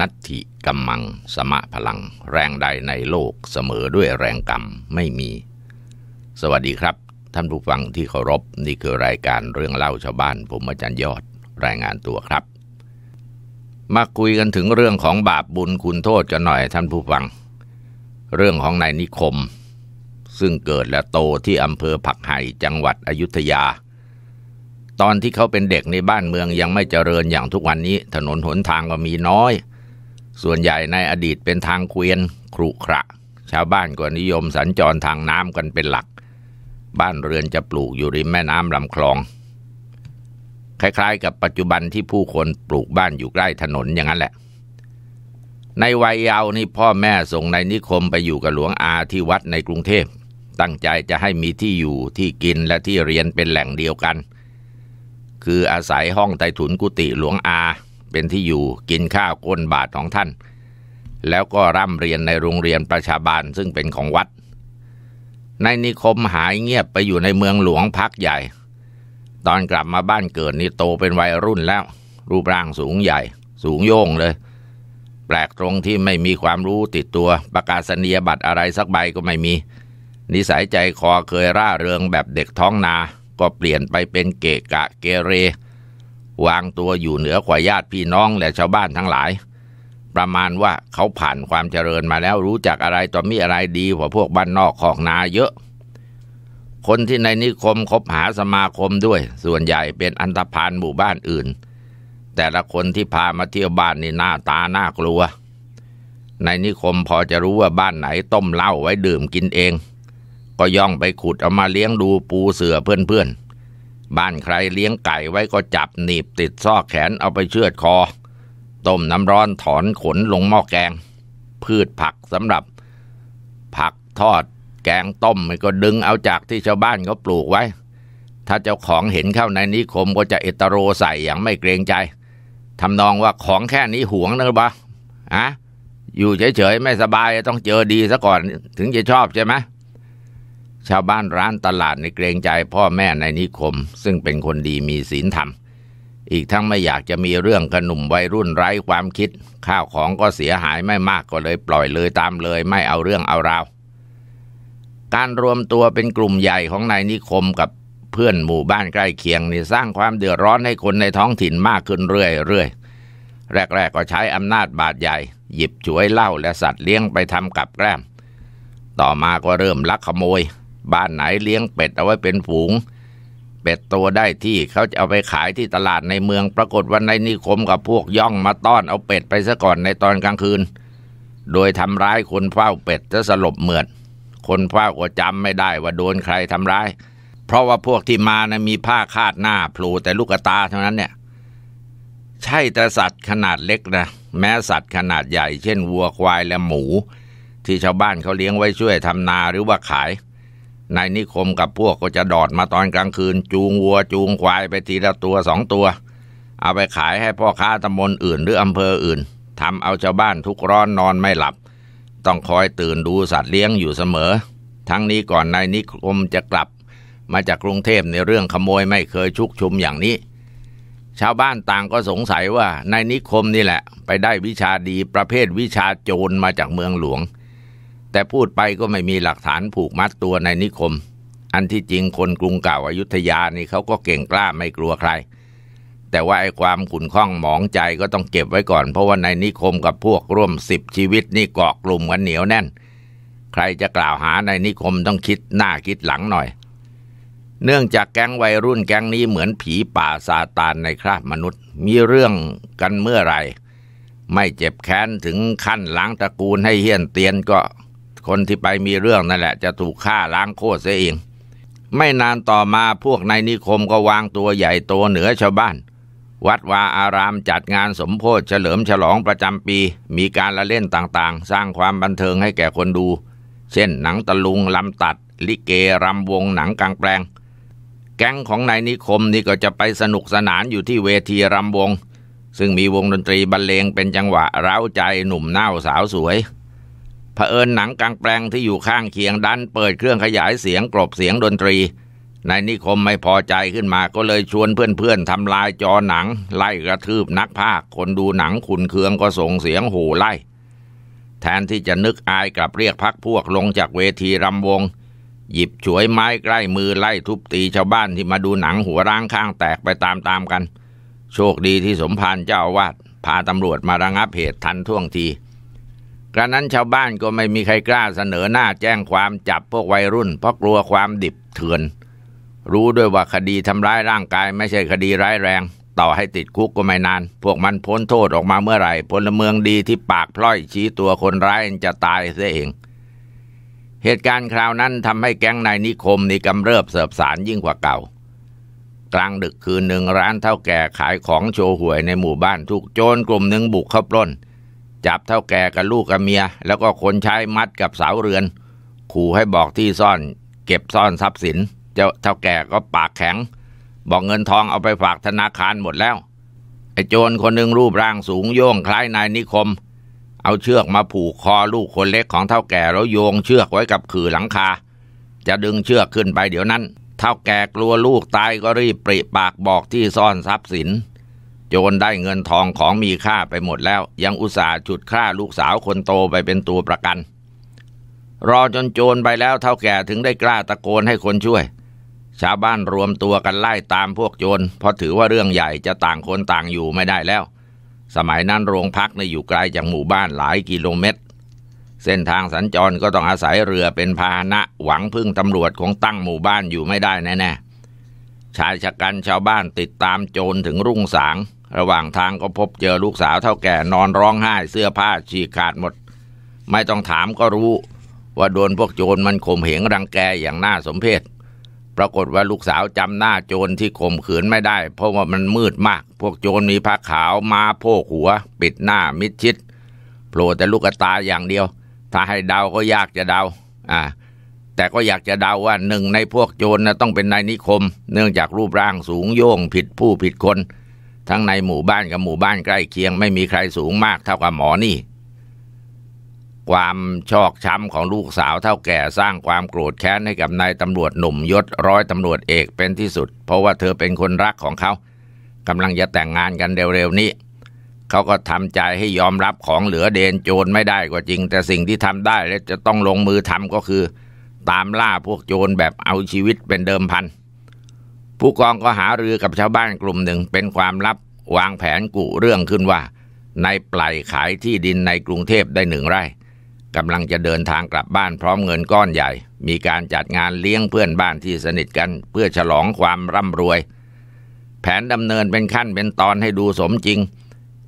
นัตถิกัมมัง สมะพลัง แรงใดในโลกเสมอด้วยแรงกรรมไม่มี สวัสดีครับ ท่านผู้ฟังที่เคารพ นี่คือรายการเรื่องเล่าชาวบ้านผมอาจารย์ยอดรายงานตัวครับ มาคุยกันถึงเรื่องของบาปบุญคุณโทษกันหน่อยท่านผู้ฟัง เรื่องของนายนิคม ซึ่งเกิดและโตที่อำเภอผักไห่จังหวัดอยุธยา ตอนที่เขาเป็นเด็กในบ้านเมืองยังไม่เจริญอย่างทุกวันนี้ ถนนหนทางก็มีน้อยส่วนใหญ่ในอดีตเป็นทางเกวียนครุขระ ชาวบ้านก็นิยมสัญจรทางน้ำกันเป็นหลัก บ้านเรือนจะปลูกอยู่ริมแม่น้ำลำคลอง คล้ายๆ กับปัจจุบันที่ผู้คนปลูกบ้านอยู่ใกล้ถนนอย่างนั้นแหละ ในวัยเยาว์นี่พ่อแม่ส่งในนิคมไปอยู่กับหลวงอาที่วัดในกรุงเทพตั้งใจจะให้มีที่อยู่ที่กินและที่เรียนเป็นแหล่งเดียวกัน คืออาศัยห้องใต้ถุนกุฏิหลวงอาเป็นที่อยู่กินข้าวก้นบาทของท่าน แล้วก็ร่ำเรียนในโรงเรียนประชาบาล ซึ่งเป็นของวัด ในนิคมหายเงียบไปอยู่ในเมืองหลวงพักใหญ่ ตอนกลับมาบ้านเกิดนี่โตเป็นวัยรุ่นแล้ว รูปร่างสูงใหญ่สูงโย่งเลย แปลกตรงที่ไม่มีความรู้ติดตัวประกาศนียบัตรอะไรสักใบก็ไม่มี นิสัยใจคอเคยร่าเริงแบบเด็กท้องนา ก็เปลี่ยนไปเป็นเกะกะเกเรวางตัวอยู่เหนือขวาญาติพี่น้อง และชาวบ้านทั้งหลาย ประมาณว่าเขาผ่านความเจริญมาแล้วรู้จักอะไรต่อมีอะไรดีกว่าพวกบ้านนอกของนาเยอะ คนที่ในนิคมคบหาสมาคมด้วย ส่วนใหญ่เป็นอันธพาลหมู่บ้านอื่น แต่ละคนที่พามาเที่ยวบ้านนี่หน้าตาน่ากลัว ในนิคมพอจะรู้ว่าบ้านไหนต้มเหล้าไว้ดื่มกินเอง ก็ย่องไปขุดเอามาเลี้ยงดูปูเสือเพื่อนๆบ้านใครเลี้ยงไก่ไว้ก็จับหนีบติดซอกแขนเอาไปเชือดคอ ต้มน้ำร้อนถอนขนลงหม้อแกง พืชผักสำหรับผักทอดแกงต้มมันก็ดึงเอาจากที่ชาวบ้านเขาปลูกไว้ ถ้าเจ้าของเห็นเข้าในนิคมก็จะเอตโรใส่อย่างไม่เกรงใจทำนองว่าของแค่นี้หวงนะบ้าอะอยู่เฉยๆ ไม่สบายต้องเจอดีซะก่อนถึงจะชอบใช่ไหมชาวบ้านร้านตลาดในเกรงใจพ่อแม่ในนิคม ซึ่งเป็นคนดีมีศีลธรรม อีกทั้งไม่อยากจะมีเรื่องกระหนุ่มวัยรุ่นไร้ความคิด ข้าวของก็เสียหายไม่มากก็เลยปล่อยเลยตามเลย ไม่เอาเรื่องเอาราวการรวมตัวเป็นกลุ่มใหญ่ของนายนิคมกับเพื่อนหมู่บ้านใกล้เคียงนี่สร้างความเดือดร้อนให้คนในท้องถิ่นมากขึ้นเรื่อยๆแรกๆก็ใช้อำนาจบาดใหญ่ หยิบฉวยเหล้าและสัตว์เลี้ยงไปทำกับแกล้มต่อมาก็เริ่มลักขโมยบ้านไหนเลี้ยงเป็ดเอาไว้เป็นฝูง เป็ดตัวได้ที่เขาจะเอาไปขายที่ตลาดในเมือง ปรากฏว่าในนิคมกับพวกย่องมาต้อนเอาเป็ดไปซะก่อนในตอนกลางคืน โดยทำร้ายคนเฝ้าเป็ดจะสลบเหมือดคนเฝ้าก็จำไม่ได้ว่าโดนใครทำร้าย เพราะว่าพวกที่มานะมีผ้าคาดหน้าพลูแต่ลูกตาเท่านั้นเนี่ยใช่แต่สัตว์ขนาดเล็กนะแม้สัตว์ขนาดใหญ่ เช่นวัวควายและหมู ที่ชาวบ้านเขาเลี้ยงไว้ช่วยทำนาหรือว่าขายนายนิคมกับพวกก็จะดอดมาตอนกลางคืน จูงวัวจูงควายไปทีละตัวสองตัวเอาไปขายให้พ่อค้าตำบลอื่นหรืออำเภออื่นทำเอาชาวบ้านทุกร้อนนอนไม่หลับ ต้องคอยตื่นดูสัตว์เลี้ยงอยู่เสมอ ทั้งนี้ก่อนนายนิคมจะกลับมาจากกรุงเทพในเรื่องขโมยไม่เคยชุกชุมอย่างนี้ ชาวบ้านต่างก็สงสัยว่านายนิคมนี่แหละ ไปได้วิชาดีประเภทวิชาโจรมาจากเมืองหลวงแต่พูดไปก็ไม่มีหลักฐานผูกมัดตัวในนิคม อันที่จริงคนกรุงเก่าอายุทยานี่เขาก็เก่งกล้าไม่กลัวใคร แต่ว่าไอ้ความขุนข้องหมองใจก็ต้องเก็บไว้ก่อน เพราะว่าในนิคมกับพวกร่วมสิบชีวิตนี่เกาะกลุ่มกันเหนียวแน่น ใครจะกล่าวหาในนิคมต้องคิดหน้าคิดหลังหน่อย เนื่องจากแก๊งวัยรุ่นแก๊งนี้เหมือนผีป่าซาตานในคราบมนุษย์ มีเรื่องกันเมื่อไรไม่เจ็บแค้นถึงขั้นล้างตระกูลให้เฮี้ยนเตียนก็คนที่ไปมีเรื่องนั่นแหละ จะถูกฆ่าล้างโคตรเสียเอง ไม่นานต่อมาพวกในนิคมก็วางตัวใหญ่โตเหนือชาวบ้าน วัดวาอารามจัดงานสมโพธิเฉลิมฉลองประจำปี มีการละเล่นต่างๆ สร้างความบันเทิงให้แก่คนดู เช่นหนังตะลุงลำตัด ลิเกรำวงหนังกลางแปลง แก๊งของนายนิคมนี่ก็จะไปสนุกสนานอยู่ที่เวทีรำวง ซึ่งมีวงดนตรีบรรเลงเป็นจังหวะเร้าใจหนุ่มเน่าสาวสวยเผอิญหนังกลางแปลงที่อยู่ข้างเคียงดันเปิดเครื่องขยายเสียงกลบเสียงดนตรีนายนิคมไม่พอใจขึ้นมาก็เลยชวนเพื่อนๆทำลายจอหนัง ไล่กระทืบนักภาคคนดูหนังขุนเคืองก็ส่งเสียงโห่ไล่ แทนที่จะนึกอายกลับเรียกพักพวกลงจากเวทีรำวง หยิบฉวยไม้ใกล้มือไล่ทุบตีชาวบ้านที่มาดูหนังหัวร้างข้างแตกไปตามๆกัน โชคดีที่สมภารเจ้าอาวาสพาตำรวจมาระงับเหตุทันท่วงทีกระนั้นชาวบ้านก็ไม่มีใครกล้าเสนอหน้าแจ้งความจับพวกวัยรุ่น เพราะกลัวความดิบเถื่อน รู้ด้วยว่าคดีทำร้ายร่างกายไม่ใช่คดีร้ายแรง ต่อให้ติดคุกก็ไม่นาน พวกมันพ้นโทษออกมาเมื่อไหร่พลเมืองดีที่ปากพล่อยชี้ตัวคนร้ายจะตายเสียเอง เหตุการณ์คราวนั้นทำให้แก๊งนายนิคมนี่กำเริบเสบสารยิ่งกว่าเก่ากลางดึกคืนหนึ่งร้านเท่าแก่ขายของโชว์หวยในหมู่บ้านถูกโจรกลุ่มหนึ่งบุกเข้าปล้นจับเท่าแก่กับลูกกับเมีย แล้วก็คนใช้มัดกับเสาเรือน ขู่ให้บอกที่ซ่อนเก็บซ่อนทรัพย์สินเจ้าเท่าแก่ก็ปากแข็ง บอกเงินทองเอาไปฝากธนาคารหมดแล้วไอ้โจรคนหนึ่งรูปร่างสูงโยงคล้ายนายนิคม เอาเชือกมาผูกคอลูกคนเล็กของเท่าแก่แล้วโยงเชือกไว้กับขื่อหลังคา จะดึงเชือกขึ้นไปเดี๋ยวนั้นเท่าแก่กลัวลูกตายก็รีบปริปากบอกที่ซ่อนทรัพย์สินโจรได้เงินทองของมีค่าไปหมดแล้ว ยังอุตส่าห์ฉุดฆ่าลูกสาวคนโตไปเป็นตัวประกัน รอจนโจรไปแล้วเท่าแก่ถึงได้กล้าตะโกนให้คนช่วย ชาวบ้านรวมตัวกันไล่ตามพวกโจรเพราะถือว่าเรื่องใหญ่จะต่างคนต่างอยู่ไม่ได้แล้ว สมัยนั้นโรงพักในอยู่ไกลจากหมู่บ้านหลายกิโลเมตร เส้นทางสัญจรก็ต้องอาศัยเรือเป็นพาหนะหวังพึ่งตำรวจของตั้งหมู่บ้านอยู่ไม่ได้แน่ๆชายชะกันชาวบ้านติดตามโจรถึงรุ่งสางระหว่างทางก็พบเจอลูกสาวเท่าแก่นอนร้องไห้เสื้อผ้าฉีกขาดหมด ไม่ต้องถามก็รู้ ว่าโดนพวกโจรมันข่มเหงรังแกอย่างน่าสมเพชปรากฏว่าลูกสาวจำหน้าโจรที่ข่มขืนไม่ได้ เพราะว่ามันมืดมาก พวกโจรมีผ้าขาวมาโพกหัวปิดหน้ามิดชิดโผล่แต่ลูกตาอย่างเดียว ถ้าให้เดาก็ยากจะเดา อ่า แต่ก็อยากจะเดาว่าหนึ่งในพวกโจรนะต้องเป็นนายนิคม เนื่องจากรูปร่างสูงโย่งผิดผู้ผิดคนทั้งในหมู่บ้านกับหมู่บ้านใกล้เคียงไม่มีใครสูงมากเท่ากับหมอนี่ ความชอกช้ำของลูกสาวเท่าแก่สร้างความโกรธแค้นให้กับนายตำรวจหนุ่มยศร้อยตำรวจเอกเป็นที่สุด เพราะว่าเธอเป็นคนรักของเขา กำลังจะแต่งงานกันเร็วๆนี้ เขาก็ทำใจให้ยอมรับของเหลือเดนโจรไม่ได้ก็จริงแต่สิ่งที่ทำได้และจะต้องลงมือทำก็คือ ตามล่าพวกโจรแบบเอาชีวิตเป็นเดิมพันผู้กองก็หารือกับชาวบ้านกลุ่มหนึ่งเป็นความลับวางแผนกุเรื่องขึ้นว่า ในปลรยขายที่ดินในกรุงเทพได้หนึ่งไร่กำลังจะเดินทางกลับบ้านพร้อมเงินก้อนใหญ่ มีการจัดงานเลี้ยงเพื่อนบ้านที่สนิทกันเพื่อฉลองความร่ำรวย แผนดำเนินเป็นขั้นเป็นตอนให้ดูสมจริง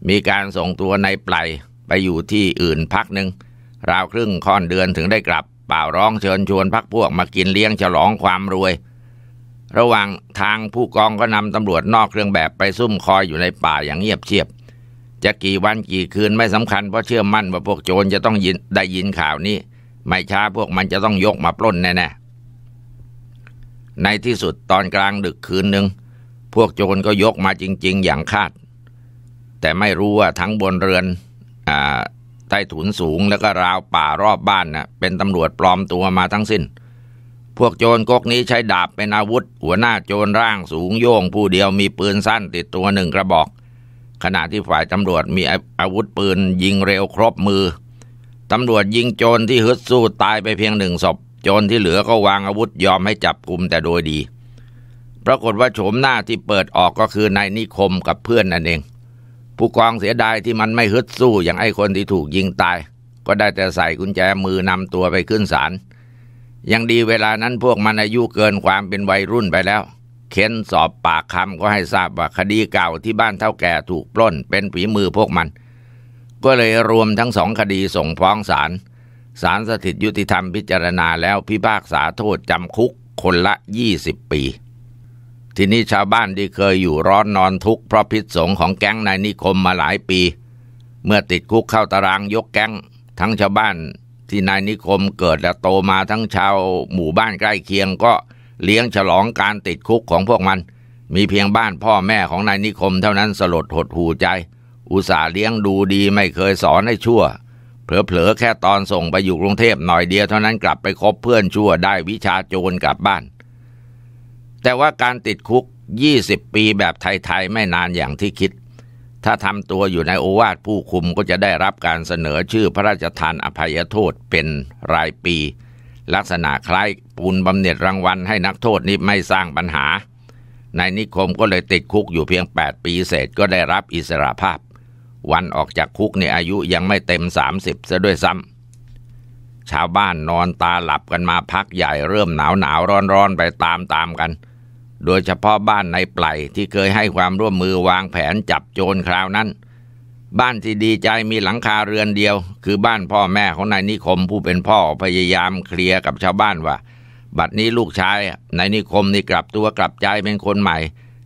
มีการส่งตัวในปลรไปอยู่ที่อื่นพักหนึ่งราวครึ่งค่อนเดือนถึงได้กลับเป่าร้องเชิญชวนพักพวกมากินเลี้ยงฉลองความรวยระหว่างทางผู้กองก็นำตำรวจนอกเครื่องแบบไปซุ่มคอยอยู่ในป่าอย่างเงียบเชียบ จะกี่วันกี่คืนไม่สำคัญเพราะเชื่อมั่นว่าพวกโจรจะต้องยินได้ยินข่าวนี้ไม่ช้าพวกมันจะต้องยกมาปล้นแน่ๆในที่สุดตอนกลางดึกคืนหนึ่งพวกโจรก็ยกมาจริงๆ อย่างคาด แต่ไม่รู้ว่าทั้งบนเรือนอใต้ถุนสูงแล้วก็ราวป่ารอบบ้านนะ่ะเป็นตำรวจปลอมตัวมาทั้งสิน้นพวกโจรก๊กนี้ใช้ดาบเป็นอาวุธ หัวหน้าโจรร่างสูงโย่งผู้เดียวมีปืนสั้นติดตัวหนึ่งกระบอก ขณะที่ฝ่ายตำรวจมีอาวุธปืนยิงเร็วครบมือ ตำรวจยิงโจรที่ฮึดสู้ตายไปเพียงหนึ่งศพโจรที่เหลือก็วางอาวุธยอมให้จับกลุมแต่โดยดี ปรากฏว่าโฉมหน้าที่เปิดออกก็คือนายนิคมกับเพื่อนนั่นเองผู้กองเสียดายที่มันไม่ฮึดสู้อย่างไอ้คนที่ถูกยิงตาย ก็ได้แต่ใส่กุญแจมือนำตัวไปขึ้นศาลยังดีเวลานั้นพวกมันอายุเกินความเป็นวัยรุ่นไปแล้วเค้นสอบปากคำก็ให้ทราบว่าคดีเก่าที่บ้านเท่าแก่ถูกปล้น เป็นฝีมือพวกมัน ก็เลยรวมทั้งสองคดีส่งฟ้องศาล ศาลสถิตยุติธรรมพิจารณาแล้วพิพากษาโทษจำคุกคนละ 20 ปี ทีนี้ชาวบ้านที่เคยอยู่ร้อนนอนทุกข์เพราะพิษสงของแก๊งนายนิคมมาหลายปี เมื่อติดคุกเข้าตารางยกแก๊งทั้งชาวบ้านที่นายนิคมเกิดและโตมาทั้งชาว หมู่บ้านใกล้เคียงก็เลี้ยงฉลองการติดคุกของพวกมัน มีเพียงบ้านพ่อแม่ของนายนิคมเท่านั้นสลดหดหูใจ อุตส่าห์เลี้ยงดูดีไม่เคยสอนให้ชั่ว เผลอๆแค่ตอนส่งไปอยู่กรุงเทพหน่อยเดียวเท่านั้นกลับไปคบเพื่อนชั่วได้วิชาโจรกลับบ้าน แต่ว่าการติดคุก 20 ปีแบบไทยๆไม่นานอย่างที่คิดถ้าทำตัวอยู่ในโอวาทผู้คุมก็จะได้รับการเสนอชื่อพระราชทานอภัยโทษ เป็นรายปีลักษณะคล้ายปูนบำเหน็จรางวัลให้นักโทษนี้ไม่สร้างปัญหา ในนิคมก็เลยติดคุกอยู่เพียง 8 ปีเศษก็ได้รับอิสระภาพ วันออกจากคุกในอายุยังไม่เต็ม 30ซะด้วยซ้ำชาวบ้านนอนตาหลับกันมาพักใหญ่เริ่มหนาวหนาวร้อนร้อนไปตามตามกันโดยเฉพาะบ้านในปลที่เคยให้ความร่วมมือวางแผนจับโจรคราวนั้น บ้านที่ดีใจมีหลังคาเรือนเดียว คือบ้านพ่อแม่ของนายนิคมผู้เป็นพ่อพยายามเคลียร์กับชาวบ้านว่าบัดนี้ลูกชายนายนิคมนี่กลับตัวกลับใจเป็นคนใหม่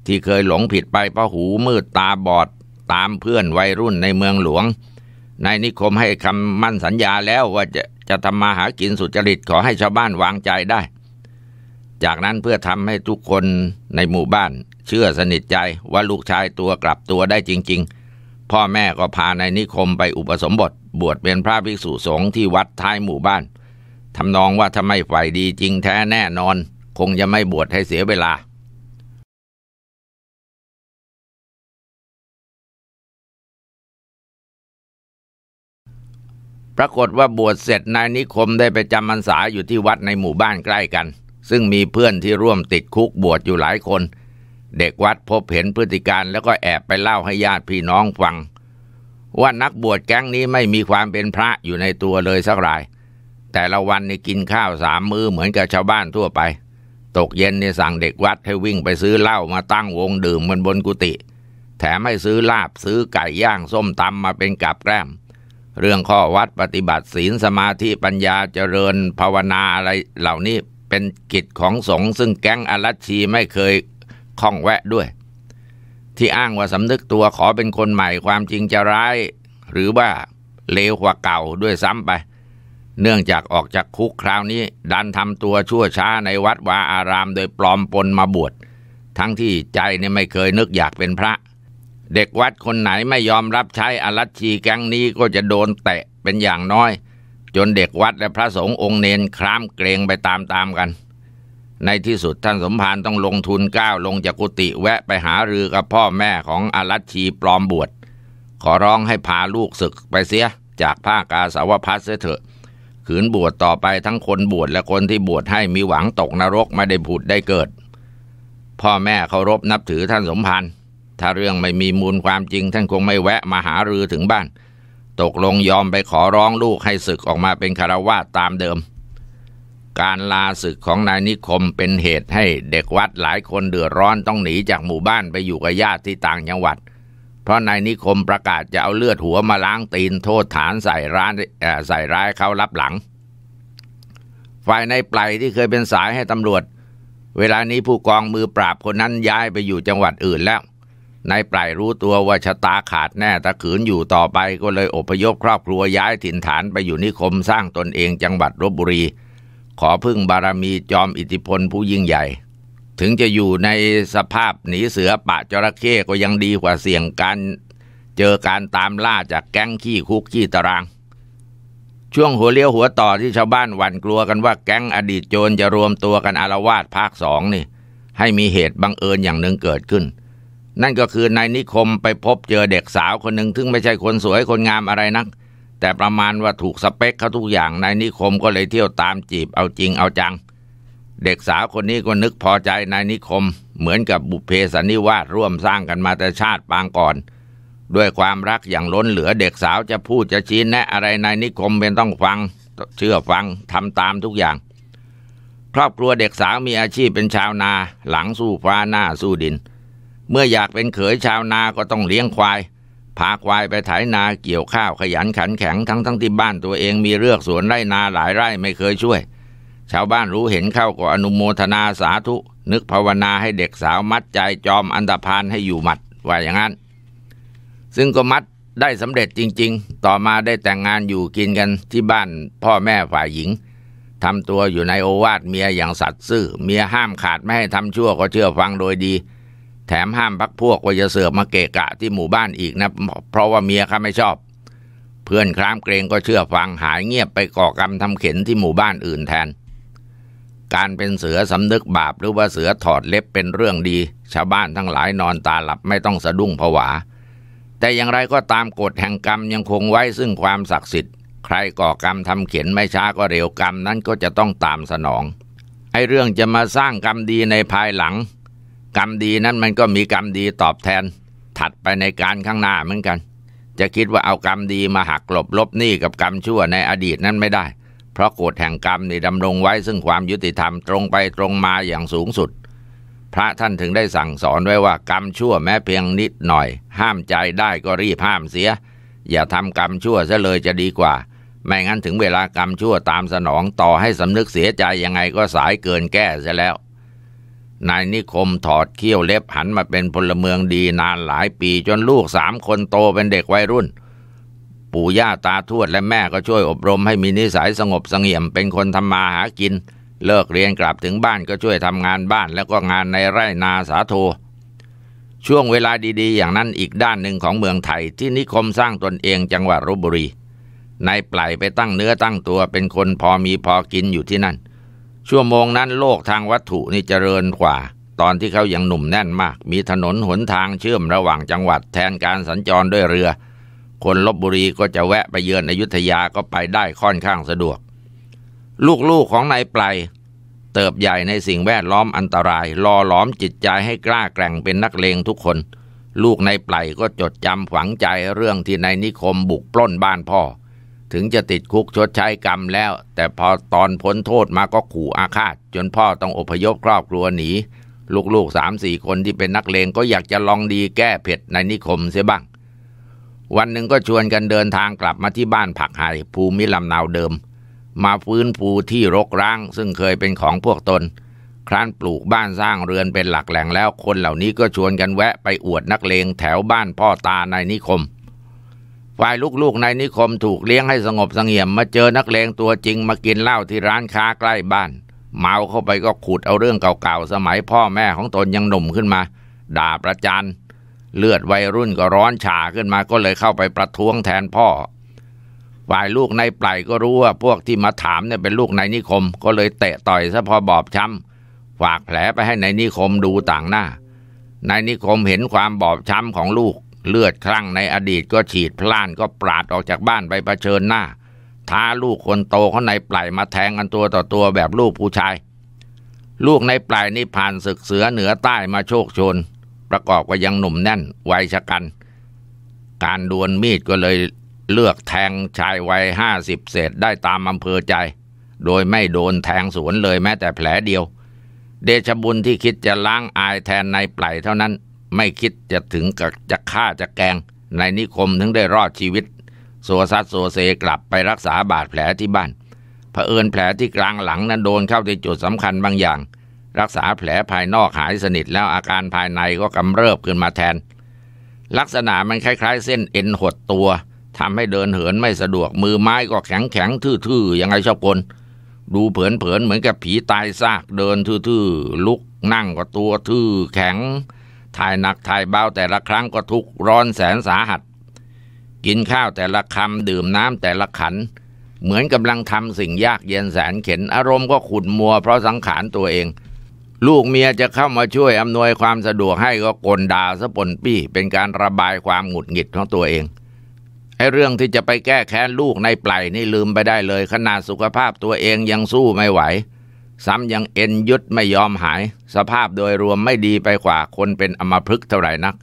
ที่เคยหลงผิดไปเพราะหูมืดตาบอดตามเพื่อนวัยรุ่นในเมืองหลวงนายนิคมให้คำมั่นสัญญาแล้วว่าจะจะทำมาหากินสุจริตขอให้ชาวบ้านวางใจได้จากนั้นเพื่อทำให้ทุกคนในหมู่บ้าน เชื่อสนิทใจว่าลูกชายตัวกลับตัวได้จริง ๆ พ่อแม่ก็พานายนิคมไปอุปสมบทบวชเป็นพระภิกษุสงฆ์ที่วัดท้ายหมู่บ้านทำนองว่าถ้าไม่ฝ่ายดีจริงแท้แน่นอนคงจะไม่บวชให้เสียเวลา ปรากฏว่าบวชเสร็จนายนิคมได้ไปจำพรรษาอยู่ที่วัดในหมู่บ้านใกล้กันซึ่งมีเพื่อนที่ร่วมติดคุกบวชอยู่หลายคน เด็กวัดพบเห็นพฤติการแล้วก็แอบไปเล่าให้ญาติพี่น้องฟัง ว่านักบวชแก๊งนี้ไม่มีความเป็นพระอยู่ในตัวเลยสักราย แต่ละวันนี่กินข้าวสามมื้อเหมือนกับชาวบ้านทั่วไป ตกเย็นนี่สั่งเด็กวัดให้วิ่งไปซื้อเหล้ามาตั้งวงดื่มบนบนกุฏิ แถมให้ซื้อลาบซื้อไก่ย่างส้มตำมาเป็นกับแกล้มเรื่องข้อวัดปฏิบัติศีลสมาธิปัญญาเจริญภาวนาอะไรเหล่านี้เป็นกิจของสงฆ์ซึ่งแก๊งอารัชีไม่เคยข้องแวะด้วย ที่อ้างว่าสำนึกตัวขอเป็นคนใหม่ความจริงจะร้าย หรือว่าเลวกว่าเก่าด้วยซ้ำไป เนื่องจากออกจากคุกคราวนี้ ดันทำตัวชั่วช้าในวัดวาอารามโดยปลอมปนมาบวชทั้งที่ใจเนี่ยไม่เคยนึกอยากเป็นพระ เด็กวัดคนไหนไม่ยอมรับใช้อรัชีแก๊งนี้ก็จะโดนเตะเป็นอย่างน้อยจนเด็กวัดและพระสงฆ์องค์เนนคล้ามเกรงไปตามๆกัน ในที่สุดท่านสมภารต้องลงทุนก้าวลงจากกุฏิแวะไปหารือกับพ่อแม่ของอารัชชีปลอมบวชขอร้องให้พาลูกศึกไปเสีย จากภาคกาสาวพัสเถอะขืนบวชต่อไปทั้งคนบวชและคนที่บวชให้มีหวังตกนรกไม่ได้ผุดได้เกิด พ่อแม่เคารพนับถือท่านสมพันธ์ถ้าเรื่องไม่มีมูลความจริงท่านคงไม่แวะมาหารือถึงบ้านตกลงยอมไปขอร้องลูกให้ศึกออกมาเป็นคารวาสตามเดิม การลาศึกของนายนิคมเป็นเหตุให้เด็กวัดหลายคนเดือดร้อนต้องหนี จากหมู่บ้านไปอยู่กับญาติที่ต่างจังหวัด เพราะนายนิคมประกาศจะเอาเลือดหัวมาล้างตีนโทษฐานใส่ร้านใส่ร้ายเขารับหลังฝ่ายในปลายที่เคยเป็นสายให้ตำรวจ เวลานี้ผู้กองมือปราบคนนั้นย้ายไปอยู่จังหวัดอื่นแล้วนายปลายรู้ตัวว่าชะตาขาดแน่ ถ้าขืนอยู่ต่อไปก็เลยอพยพครอบครัวย้ายถิ่นฐานไปอยู่นิคมสร้างตนเองจังหวัดลบบุรี ขอพึ่งบารมีจอมอิทธิพลผู้ยิ่งใหญ่ ถึงจะอยู่ในสภาพหนีเสือปะจระเข้ก็ยังดีกว่าเสี่ยงการเจอการตามล่าจากแก๊งขี้คุกขี้ตาราง ช่วงหัวเลี้ยวหัวต่อที่ชาวบ้านหวั่นกลัวกันว่า แก๊งอดีตโจรจะรวมตัวกันอารวาสภาคสองนี่ ให้มีเหตุบังเอิญอย่างหนึ่งเกิดขึ้นนั่นก็คือนายนิคมไปพบเจอเด็กสาวคนหนึ่งซึ่งไม่ใช่คนสวยคนงามอะไรนัก แต่ประมาณว่าถูกสเปคเขาทุกอย่างนายนิคมก็เลยเที่ยวตามจีบเอาจริงเอาจัง เด็กสาวคนนี้ก็นึกพอใจนายนิคม เหมือนกับบุพเพสันนิวาสร่วมสร้างกันมาแต่ชาติปางก่อน ด้วยความรักอย่างล้นเหลือเด็กสาวจะพูดจะชี้แนะอะไรนายนิคมเป็นต้องฟัง เชื่อฟังทำตามทุกอย่างครอบครัวเด็กสาวมีอาชีพเป็นชาวนาหลังสู้ฟ้าหน้าสู้ดินเมื่ออยากเป็นเขยชาวนาก็ต้องเลี้ยงควาย พาควายไปไถนาเกี่ยวข้าวขยันขันแข็งทั้งทั้งที่บ้านตัวเองมีเรือกสวนไร่นาหลายไร่ไม่เคยช่วย ชาวบ้านรู้เห็นเข้าก็อนุโมทนาสาธุ นึกภาวนาให้เด็กสาวมัดใจจอมอันดาพานให้อยู่หมัดว่าอย่างนั้น ซึ่งก็มัดได้สำเร็จจริงๆ ต่อมาได้แต่งงานอยู่กินกันที่บ้านพ่อแม่ฝ่ายหญิงทำตัวอยู่ในโอวาทเมียอย่างสัตว์ซื่อ เมียห้ามขาดไม่ให้ทำชั่วก็เชื่อฟังโดยดีแถมห้ามพักพวกว่าจะเสือกมาเกะกะที่หมู่บ้านอีกนะเพราะว่าเมียข้าไม่ชอบ เพื่อนครามเกรงก็เชื่อฟังหายเงียบไปก่อกรรมทำเข็นที่หมู่บ้านอื่นแทน การเป็นเสือสำนึกบาปหรือว่าเสือถอดเล็บเป็นเรื่องดี ชาวบ้านทั้งหลายนอนตาหลับไม่ต้องสะดุ้งผวา แต่อย่างไรก็ตามกฎแห่งกรรมยังคงไว้ซึ่งความศักดิ์สิทธิ์ ใครก่อกรรมทำเข็นไม่ช้าก็เร็วกรรมนั้นก็จะต้องตามสนองไอเรื่องจะมาสร้างกรรมดีในภายหลังกรรมดีนั้นมันก็มีกรรมดีตอบแทนถัดไปในการข้างหน้าเหมือนกัน จะคิดว่าเอากรรมดีมาหักหลบลบหนี้กับกรรมชั่วในอดีตนั้นไม่ได้ เพราะกฎแห่งกรรมนี่ดำรงไว้ซึ่งความยุติธรรมตรงไปตรงมาอย่างสูงสุด พระท่านถึงได้สั่งสอนไว้ว่ากรรมชั่วแม้เพียงนิดหน่อย ห้ามใจได้ก็รีบห้ามเสีย อย่าทำกรรมชั่วซะเลยจะดีกว่าไม่งั้นถึงเวลากรรมชั่วตามสนองต่อให้สำนึกเสียใจยังไงก็สายเกินแก้ซะแล้วนายนิคมถอดเขี้ยวเล็บ หันมาเป็นพลเมืองดี นานหลายปีจนลูกสามคนโตเป็นเด็กวัยรุ่น ปู่ย่าตาทวดและแม่ก็ช่วยอบรมให้มีนิสัยสงบสงเงี่ยม เป็นคนทำมาหากิน เลิกเรียนกลับถึงบ้านก็ช่วยทำงานบ้าน แล้วก็งานในไร่นาสาโท ช่วงเวลาดี ๆ อย่างนั้นอีกด้านหนึ่งของเมืองไทยที่นิคมสร้างตนเองจังหวัดลบบุรีนายปล่ยไปตั้งเนื้อตั้งตัวเป็นคนพอมีพอกินอยู่ที่นั่นชั่วโมงนั้นโลกทางวัตถุนี่เจริญกว่าตอนที่เขายังหนุ่มแน่นมาก มีถนนหนทางเชื่อมระหว่างจังหวัดแทนการสัญจรด้วยเรือ คนลบบุรีก็จะแวะไปเยือนอยุธยาก็ไปได้ค่อนข้างสะดวก ลูกๆของนายปลายเติบใหญ่ในสิ่งแวดล้อมอันตรายล่อหลอมจิตใจให้กล้าแกร่งเป็นนักเลงทุกคน ลูกายปลายก็จดจำฝังใจเรื่องที่นายนิคมบุกปล้นบ้านพ่อถึงจะติดคุกชดใช้กรรมแล้ว แต่พอตอนพ้นโทษมาก็ขู่อาฆาตจนพ่อต้องอพยพครอบครัวหนี ลูกๆสามสี่คนที่เป็นนักเลงก็อยากจะลองดีแก้เผ็ดในนิคมเสียบ้าง วันหนึ่งก็ชวนกันเดินทางกลับมาที่บ้านผักไห่ภูมิลำนาวเดิม มาฟื้นฟูที่รกร้าง ซึ่งเคยเป็นของพวกตน ครั้นปลูกบ้านสร้างเรือนเป็นหลักแหล่งแล้วคนเหล่านี้ก็ชวนกันแวะไปอวดนักเลงแถวบ้านพ่อตาในนิคมฝ่ายลูกๆ ในนิคมถูกเลี้ยงให้สงบสงเงียมมาเจอนักเลงตัวจริงมากินเหล้าที่ร้านค้าใกล้บ้าน เมาเข้าไปก็ขุดเอาเรื่องเก่าๆสมัยพ่อแม่ของตนยังหนุ่มขึ้นมา ด่าประจานเลือดวัยรุ่นก็ร้อนฉาขึ้นมาก็เลยเข้าไปประท้วงแทนพ่อฝ่ายลูกในไปลก็รู้ว่าพวกที่มาถามเนี่ยเป็นลูกในนิคมก็เลยเตะต่อยซะพอบอบช้ำฝากแผลไปให้ในนิคมดูต่างหน้า ในนิคมเห็นความบอบช้ำของลูกเลือดคลั่งในอดีตก็ฉีดพล่านก็ปราดออกจากบ้านไปเผชิญหน้าท้าลูกคนโตเขาในปลายมาแทงกันตัวต่อตัวแบบลูกผู้ชาย ลูกในปลายนี่ผ่านศึกเสือเหนือใต้มาโชคชน ประกอบกับยังหนุ่มแน่นวัยชะกัน การดวลมีดก็เลยเลือกแทงชายวัยห้าสิบเศษได้ตามอำเภอใจ โดยไม่โดนแทงสวนเลยแม้แต่แผลเดียว เดชบุญที่คิดจะล้างอายแทนในปลายเท่านั้นไม่คิดจะถึงกับจะฆ่าจะแกง ในนิคมถึงได้รอดชีวิตสัวซัดสัวเซกลับไปรักษาบาดแผลที่บ้านเผอิญแผลที่กลางหลังนั้นโดนเข้าที่จุดสำคัญบางอย่าง รักษาแผลภายนอกหายสนิทแล้วอาการภายในก็กำเริบขึ้นมาแทน ลักษณะมันคล้ายๆเส้นเอ็นหดตัว ทำให้เดินเหินไม่สะดวกมือไม้ก็แข็งแข็งทื่อๆยังไงชอบคลดูเผินๆเหมือนกับผีตายซาก เดินทื่อๆลุก นั่งก็ตัวทื่อแข็งถ่ายหนักถ่ายเบาแต่ละครั้งก็ทุกร้อนแสนสาหัส กินข้าวแต่ละคำดื่มน้ำแต่ละขัน เหมือนกำลังทำสิ่งยากเย็นแสนเข็น อารมณ์ก็ขุดมัว เพราะสังขารตัวเอง ลูกเมียจะเข้ามาช่วย อำนวยความสะดวกให้ก็กลด่าสะปนปี้ เป็นการระบายความหงุดหงิดของตัวเองไอ้เรื่องที่จะไปแก้แค้นลูกในปลายนี่ลืมไปได้เลยขนาดสุขภาพตัวเองยังสู้ไม่ไหวซ้ำยังเอ็นยุดไม่ยอมหาย สภาพโดยรวมไม่ดีไปกว่าคนเป็นอมพลึกเท่าไหร่นัก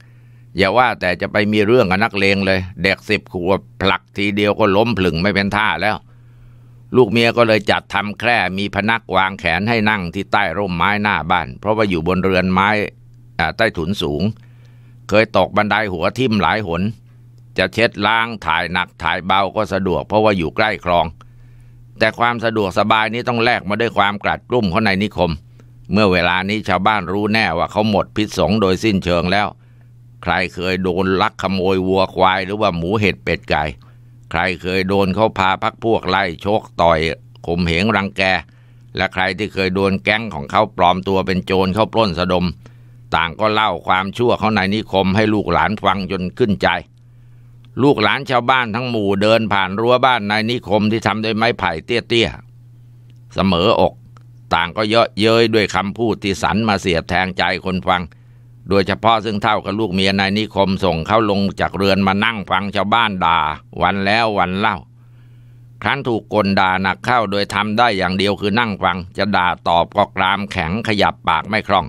อย่าว่าแต่จะไปมีเรื่องกับนักเลงเลยเด็กสิบขวบผลักทีเดียวก็ล้มผลึงไม่เป็นท่าแล้ว ลูกเมียก็เลยจัดทำแคร่มีพนักวางแขนให้นั่งที่ใต้ร่มไม้หน้าบ้าน เพราะว่าอยู่บนเรือนไม้ใต้ถุนสูง เคยตกบันไดหัวทิ่มหลายหน จะเช็ดล้างถ่ายหนักถ่ายเบาก็สะดวก เพราะว่าอยู่ใกล้คลองแต่ความสะดวกสบายนี้ต้องแลกมาด้วยความกลัดกลุ่มเขาในนิคม เมื่อเวลานี้ชาวบ้านรู้แน่ว่าเขาหมดพิษสงโดยสิ้นเชิงแล้ว ใครเคยโดนลักขโมยวัวควาย หรือว่าหมูเห็ดเป็ดไก่ ใครเคยโดนเขาพาพักพวกไล่ชกต่อยข่มเหงรังแก และใครที่เคยโดนแก๊งของเขาปลอมตัวเป็นโจรเข้าปล้นสะดม ต่างก็เล่าความชั่วเขาในนิคมให้ลูกหลานฟังจนขึ้นใจลูกหลานชาวบ้านทั้งหมู่เดินผ่านรั้วบ้านนายนิคมที่ทำด้วยไม้ไผ่เตี้ยๆเสมออก ต่างก็เยาะเย้ยด้วยคำพูดที่สันมาเสียบแทงใจคนฟัง โดยเฉพาะซึ่งเท่ากับลูกเมียนายนิคมส่งเข้าลงจากเรือนมานั่งฟังชาวบ้านด่าวันแล้ววันเล่าครั้นถูกกลด่าหนักเข้าโดยทำได้อย่างเดียวคือนั่งฟังจะด่าตอบก็กรามแข็งขยับปากไม่คล่อง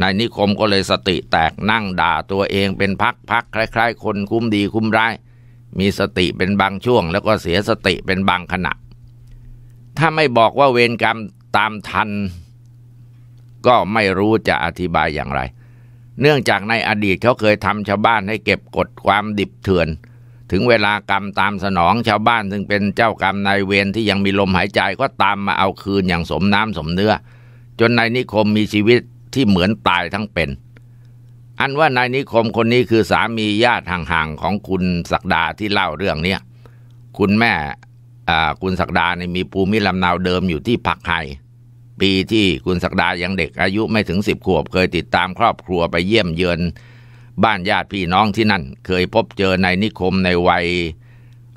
นายนิคมก็เลยสติแตกนั่งด่าตัวเองเป็นพักๆคล้ายๆ คนคุ้มดีคุ้มร้าย มีสติเป็นบางช่วง แล้วก็เสียสติเป็นบางขณะ ถ้าไม่บอกว่าเวรกรรมตามทัน ก็ไม่รู้จะอธิบายอย่างไร เนื่องจากในอดีตเขาเคยทำชาวบ้านให้เก็บกดความดิบเถื่อน ถึงเวลากรรมตามสนองชาวบ้านซึ่งเป็นเจ้ากรรมนายเวรที่ยังมีลมหายใจก็ตามมาเอาคืนอย่างสมน้ำสมเนื้อ จนนายนิคมมีชีวิตที่เหมือนตายทั้งเป็น อันว่านายนิคมคนนี้คือสามีญาติห่างๆของคุณศักดาที่เล่าเรื่องเนี้ยคุณแม่คุณศักดาเนี่ยมีภูมิลำเนาเดิมอยู่ที่ผักไห่ ปีที่คุณศักดายังเด็กอายุไม่ถึงสิบขวบ เคยติดตามครอบครัวไปเยี่ยมเยือน บ้านญาติพี่น้องที่นั่น เคยพบเจอนายนิคมในวัย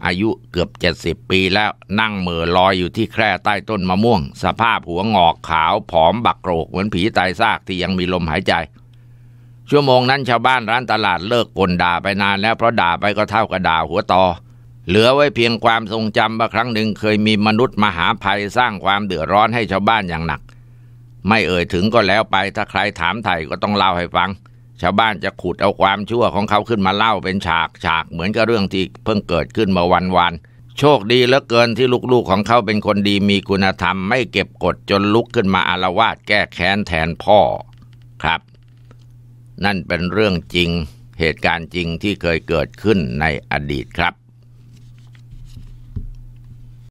อายุเกือบเจ็ดสิบปีแล้วนั่งเหม่อลอยอยู่ที่แคร่ใต้ต้นมะม่วง สภาพหัวงอกขาว ผอมบักโกรกเหมือนผีตายซากที่ยังมีลมหายใจ ชั่วโมงนั้นชาวบ้านร้านตลาดเลิกกลด่าไปนานแล้วเพราะด่าไปก็เท่ากับด่าหัวตอเหลือไว้เพียงความทรงจำบ่าครั้งหนึ่งเคยมีมนุษย์มหาภัยสร้างความเดือดร้อนให้ชาวบ้านอย่างหนัก ไม่เอ่ยถึงก็แล้วไปถ้าใครถามไถ่ก็ต้องเล่าให้ฟังชาวบ้านจะขุดเอาความชั่วของเขาขึ้นมาเล่าเป็นฉากฉากเหมือนกับเรื่องที่เพิ่งเกิดขึ้นเมื่อวันวัน โชคดีเหลือเกินที่ลูกๆของเขาเป็นคนดีมีคุณธรรมไม่เก็บกดจนลุกขึ้นมาอารวาสแก้แค้นแทนพ่อครับ นั่นเป็นเรื่องจริง เหตุการณ์จริงที่เคยเกิดขึ้นในอดีตครับ